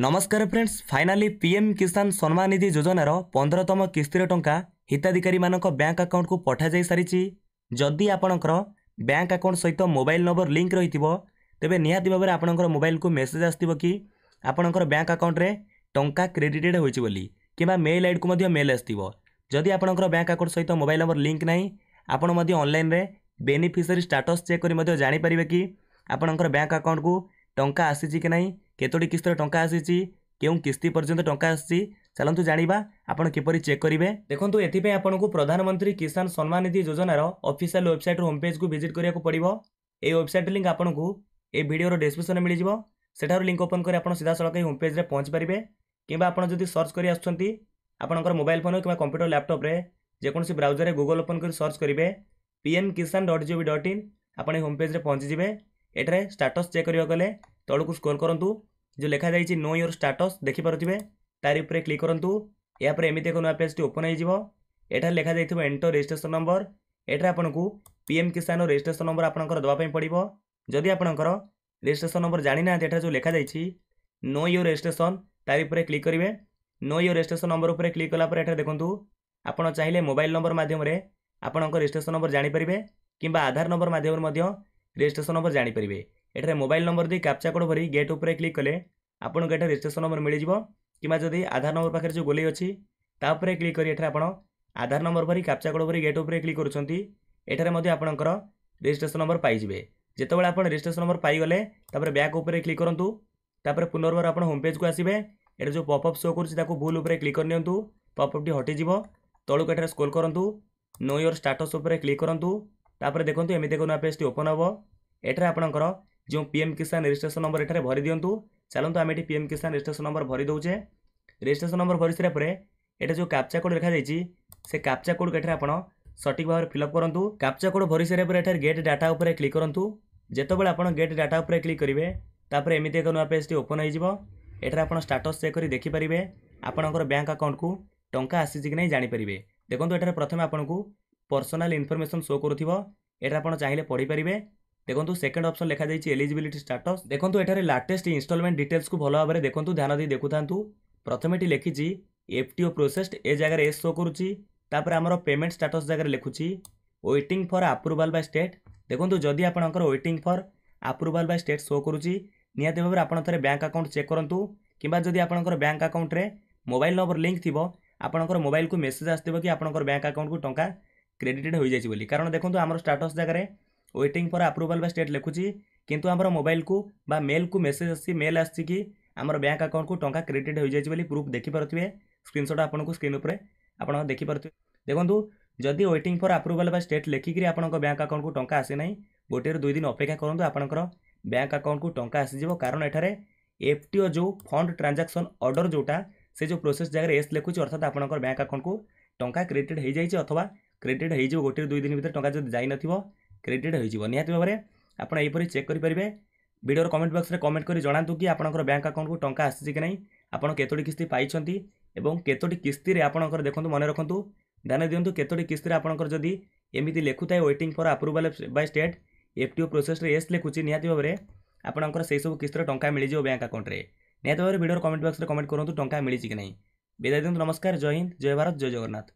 ନମସ୍କାର friends finally PM କିଷାନ ସମ୍ମାନ ନିଧି ଯୋଜନାର ପନ୍ଦରତମ କିସ୍ତିର ଟଙ୍କା ହିତାଧିକାରୀମାନଙ୍କ ବ୍ୟାଙ୍କ ଆକାଉଣ୍ଟକୁ ପଠାଯାଇ ସାରିଛି ଯଦି ଆପଣଙ୍କର ବ୍ୟାଙ୍କ ଆକାଉଣ୍ଟ ସହିତ ମୋବାଇଲ ନମ୍ବର ଲିଙ୍କ ରହିଥିବ ତେବେ ନିହାତି ଭାବରେ ଆପଣଙ୍କର ମୋବାଇଲକୁ ମେସେଜ ଆସିଥିବ କି ଆପଣଙ୍କର ବ୍ୟାଙ୍କ ଆକାଉଣ୍ଟରେ ଟଙ୍କା କ୍ରେଡିଟେଡ୍ ହୋଇଛି ବୋଲି କିମ୍ବା ମେଲ୍ ଆଇଡ଼ିକୁ ମଧ୍ୟ ମେଲ୍ ଆସିଥିବ ଯଦି ଆପଣଙ୍କର ବ୍ୟାଙ୍କ ଆକାଉଣ୍ଟ ସହିତ ମୋବାଇଲ ନମ୍ବର ଲିଙ୍କ ନାହିଁ ଆପଣ ମଧ୍ୟ ଅନଲାଇନରେ ବେନିଫିସିଆରୀ ଷ୍ଟାଟସ୍ ଚେକ୍ କରି ମଧ୍ୟ ଜାଣିପାରିବେ କି ଆପଣଙ୍କର ବ୍ୟାଙ୍କ ଆକାଉଣ୍ଟକୁ ଟଙ୍କା ଆସିଛି କି ନାହିଁ କେତୋଟି କିସ୍ତିର ଟଙ୍କା ଆସିଛି କେଉଁ କିସ୍ତି ପର୍ଯ୍ୟନ୍ତ ଟଙ୍କା ଆସିଛି ଚାଲନ୍ତୁ ଜାଣିବା ଆପଣ କିପରି ଚେକ୍ କରିବେ ଦେଖନ୍ତୁ ଏଥିପାଇଁ ଆପଣଙ୍କୁ ପ୍ରଧାନମନ୍ତ୍ରୀ କିଷାନ ସମ୍ମାନ ନିଧି ଯୋଜନାର ଅଫିସିଆଲ ୱେବସାଇଟ୍ର ହୋମ୍ ପେଜ୍କୁ ଭିଜିଟ୍ କରିବାକୁ ପଡ଼ିବ ଏହି ୱେବସାଇଟ୍ ଲିଙ୍କ୍ ଆପଣଙ୍କୁ ଏହି ଭିଡ଼ିଓର ଡେସ୍କ୍ରିପ୍ସନ୍ରେ ମିଳିଯିବ ସେଠାରୁ ଲିଙ୍କ୍ ଓପନ୍ କରି ଆପଣ ସିଧାସଳଖ ଏହି ହୋମ୍ ପେଜ୍ରେ ପହଞ୍ଚିପାରିବେ କିମ୍ବା ଆପଣ ଯଦି ସର୍ଚ୍ଚ କରି ଆସୁଛନ୍ତି ଆପଣଙ୍କର ମୋବାଇଲ୍ ଫୋନ୍ କିମ୍ବା କମ୍ପ୍ୟୁଟର ଲ୍ୟାପଟପ୍ରେ ଯେକୌଣସି ବ୍ରାଉଜରରେ ଗୁଗଲ୍ ଓପନ୍ କରି ସର୍ଚ୍ଚ କରିବେ PM Kisan dot gov dot in ଆପଣ ଏହି ହୋମ୍ ପେଜ୍ରେ ପହଞ୍ଚିଯିବେ ଏଠାରେ ଷ୍ଟାଟସ୍ ଚେକ୍ କରିବାକୁ ଗଲେ ତଳକୁ ସ୍କ୍ରୋଲ୍ କରନ୍ତୁ जो ଲେଖାଯାଇଛି ନୋ ୟୋର୍ ଷ୍ଟାଟସ୍ ଦେଖିପାରୁଥିବେ ତାରି ଉପରେ କ୍ଲିକ୍ କରନ୍ତୁ ଏହାପରେ ଏମିତି ଏକ ନୂଆ ପେଜ୍ଟି ଓପନ୍ ହୋଇଯିବ ଏଠାରେ ଲେଖାଯାଇଥିବ ଏଣ୍ଟର ରେଜିଷ୍ଟ୍ରେସନ୍ ନମ୍ବର ଏଠାରେ ଆପଣଙ୍କୁ P M Kisan registration number ଆପଣଙ୍କର ଦେବା ପାଇଁ ପଡ଼ିବ ଯଦି ଆପଣଙ୍କର ରେଜିଷ୍ଟ୍ରେସନ୍ ନମ୍ବର ଜାଣିନାହାନ୍ତି ଏଠାରେ ଯେଉଁ ଲେଖାଯାଇଛି ନୋ ୟୋର୍ ରେଜିଷ୍ଟ୍ରେସନ୍ ତାରି ଉପରେ କ୍ଲିକ୍ କରିବେ ନୋ ୟୋର୍ ରେଜିଷ୍ଟ୍ରେସନ୍ ନମ୍ବର ଉପରେ କ୍ଲିକ୍ କଲା ପରେ ଏଠାରେ ଦେଖନ୍ତୁ ଆପଣ ଚାହିଁଲେ ମୋବାଇଲ୍ ନମ୍ବର ମାଧ୍ୟମରେ ଆପଣଙ୍କ ରେଜିଷ୍ଟ୍ରେସନ୍ ନମ୍ବର ଜାଣିପାରିବେ କିମ୍ବା ଆଧାର ନମ୍ବର ମାଧ୍ୟମରେ ମଧ୍ୟ ରେଜିଷ୍ଟ୍ରେସନ୍ ନମ୍ବର ଜାଣିପାରିବେ ଏଠାରେ ମୋବାଇଲ ନମ୍ବର ଦେଇ କ୍ୟାପ୍ଚା କୋଡ଼ ଭରି ଗେଟ୍ ଉପରେ କ୍ଲିକ୍ କଲେ ଆପଣଙ୍କୁ ଏଠାରେ ରେଜିଷ୍ଟ୍ରେସନ ନମ୍ବର ମିଳିଯିବ କିମ୍ବା ଯଦି ଆଧାର ନମ୍ବର ପାଖରେ ଯେଉଁ ଗୋଲେଇ ଅଛି ତା ଉପରେ କ୍ଲିକ୍ କରି ଏଠାରେ ଆପଣ ଆଧାର ନମ୍ବର ଭରି କ୍ୟାପ୍ଚା କୋଡ଼ ଭରି ଗେଟ୍ ଉପରେ କ୍ଲିକ୍ କରୁଛନ୍ତି ଏଠାରେ ମଧ୍ୟ ଆପଣଙ୍କର ରେଜିଷ୍ଟ୍ରେସନ ନମ୍ବର ପାଇଯିବେ ଯେତେବେଳେ ଆପଣ ରେଜିଷ୍ଟ୍ରେସନ ନମ୍ବର ପାଇଗଲେ ତାପରେ ବ୍ୟାକ୍ ଉପରେ କ୍ଲିକ୍ କରନ୍ତୁ ତାପରେ ପୁନର୍ବାର ଆପଣ ହୋମ୍ ପେଜ୍କୁ ଆସିବେ ଏଠାରେ ଯେଉଁ ପପ୍ଅପ୍ ଶୋ କରୁଛି ତାକୁ ଭୁଲ ଉପରେ କ୍ଲିକ୍ କରିନିଅନ୍ତୁ ପପ୍ଅପ୍ଟି ହଟିଯିବ ତଳକୁ ଏଠାରେ ସ୍କ୍ରୋଲ୍ କରନ୍ତୁ ନୋ ୟୋର୍ ଷ୍ଟାଟସ୍ ଉପରେ କ୍ଲିକ୍ କରନ୍ତୁ ତାପରେ ଦେଖନ୍ତୁ ଏମିତି ଏକ ନୂଆ ପେଜ୍ଟି ଓପନ୍ ହେବ ଏଠାରେ ଆପଣଙ୍କର ଯେଉଁ P M Kisan registration number ଏଠାରେ ଭରି ଦିଅନ୍ତୁ ଚାଲନ୍ତୁ ଆମେ ଏଠି P M Kisan registration number ଭରି ଦେଉଛେ ରେଜିଷ୍ଟ୍ରେସନ ନମ୍ବର ଭରି ସାରିଲା ପରେ ଏଇଟା ଯେଉଁ କାପ୍ଚା କୋଡ଼ ଲେଖାଯାଇଛି ସେ କାପ୍ଚା କୋଡ଼କୁ ଏଠାରେ ଆପଣ ସଠିକ୍ ଭାବରେ ଫିଲ୍ଅପ୍ କରନ୍ତୁ କାପ୍ଚା କୋଡ଼ ଭରି ସାରିବା ପରେ ଏଠାରେ ଗେଟ୍ ଡାଟା ଉପରେ କ୍ଲିକ୍ କରନ୍ତୁ ଯେତେବେଳେ ଆପଣ ଗେଟ୍ ଡାଟା ଉପରେ କ୍ଲିକ୍ କରିବେ ତାପରେ ଏମିତି ଏକ ନୂଆ ପେଜ୍ଟି ଓପନ୍ ହୋଇଯିବ ଏଠାରେ ଆପଣ ଷ୍ଟାଟସ୍ ଚେକ୍ କରି ଦେଖିପାରିବେ ଆପଣଙ୍କର ବ୍ୟାଙ୍କ ଆକାଉଣ୍ଟକୁ ଟଙ୍କା ଆସିଛି କି ନାହିଁ ଜାଣିପାରିବେ ଦେଖନ୍ତୁ ଏଠାରେ ପ୍ରଥମେ ଆପଣଙ୍କୁ ପର୍ସନାଲ ଇନଫର୍ମେସନ୍ ଶୋ କରୁଥିବ ଏଠାରେ ଆପଣ ଚାହିଁଲେ ପଢ଼ିପାରିବେ দেখুন সেকেন্ড অপসন লেখা যাই এলিজিবিলিটি স্টাটস দেখুন এটার লাটেস্ট ইনস্টলমেন্ট ডিটেলস কু ভালো ভাবে দেখুন ধ্যান দিয়ে দেখু থাকে প্রথমেটি লিখিছি এফটিও প্রোসেস এ জায়গায় এস শো করুছি তাপরে আমার পেমেন্ট স্টাটস জায়গায় লেখুছি waiting for approval by state দেখুন যদি আপনার waiting for approval by state show করুছি নিহতি ভাবে আপনার থাকে ব্যাঙ্ক আকাউন্ট চেক করতু কিংবা যদি আপনার ব্যাঙ্ক আকাউন্টে মোবাইল নম্বর লিঙ্ক থাকবে আপনার মোবাইল কু মেসেজ আসবে কি আপনার ব্যাঙ্ক আকাউন্ট কু টঙ্কা ক্রেডিটেড হয়ে যাই বলে কারণ দেখুন আমার স্টাটস জায়গায় वेटिंग फर आप्रुवाल स्टेट लिखुची कितु आम मोबाइल को बा मेल को मेसेज आसी मेल आसी आम बैंक आकाउंट को टाँग क्रेडिट हो जाए प्रूफ देखिपे स्क्रीनसट आपन को स्क्रीन आप देखिपुर देखो जदि व्वेट फर आप्रुवाल स्टेट लिखिक आप बैंक आकाउंट को टाँग आसी ना गोटे दुई दिन अपेक्षा करूँ आपंकर बैंक आकाउंट को टाँग आसीज कारण यठार एफ टीओ जो फंड ट्रांजाक्शन अर्डर जोटा से जो प्रोसेस जगह एस लिखुच अर्थात आप बैंक आकाउंट को टाँग क्रेडिट होवा क्रेड हो गोटे दुई दिन भर टाँग जब जाइन जा କ୍ରେଡ଼ିଟ୍ ହୋଇଯିବ ନିହାତି ଭାବରେ ଆପଣ ଏହିପରି ଚେକ୍ କରିପାରିବେ ভিডিওর কমেন্ট বক্সরে কমেন্ট করে জনাতু কি আপনার ব্যাঙ্ক আকাউন্টকু টঙ্কা আসছে কি না আপনার কতোটি কিস্তি পাইছেন এবং কতোটি কিস্তিরে আপনার দেখুন মনে রাখতু ধ্যান দিও কতোটি কিস্তিরে আপনার যদি এমিতি লেখু থাকে waiting for approval by state FTO প্রোসেসরে এস লেখুছি নিহতি ভাবে আপনার সেই সব কিস্তির টঙ্কা মিলিযোগ ব্যাঙ্ক আকাউন্টে নিহতি ভাবে ভিডিওর কমেন্ট বক্সরে কমেন্ট করতু টঙ্কা মিলিছি কি না বিদায় দিন নমস্কার জয় হিন্দ জয় ভারত জয় জগন্নাথ